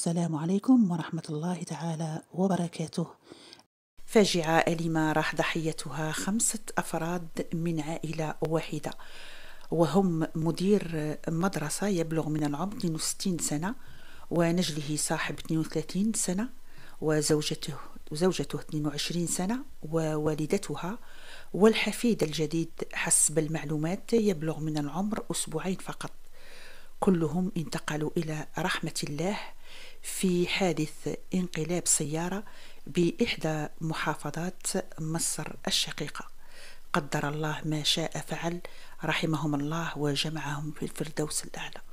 السلام عليكم ورحمة الله تعالى وبركاته فاجعة أليمة راح ضحيتها خمسة أفراد من عائلة واحدة وهم مدير مدرسة يبلغ من العمر 62 سنة ونجله صاحب 32 سنة وزوجته وزوجته 22 سنة ووالدتها والحفيد الجديد حسب المعلومات يبلغ من العمر أسبوعين فقط كلهم انتقلوا إلى رحمة الله في حادث انقلاب سيارة بإحدى محافظات مصر الشقيقة قدر الله ما شاء فعل رحمهم الله وجمعهم في الفردوس الأعلى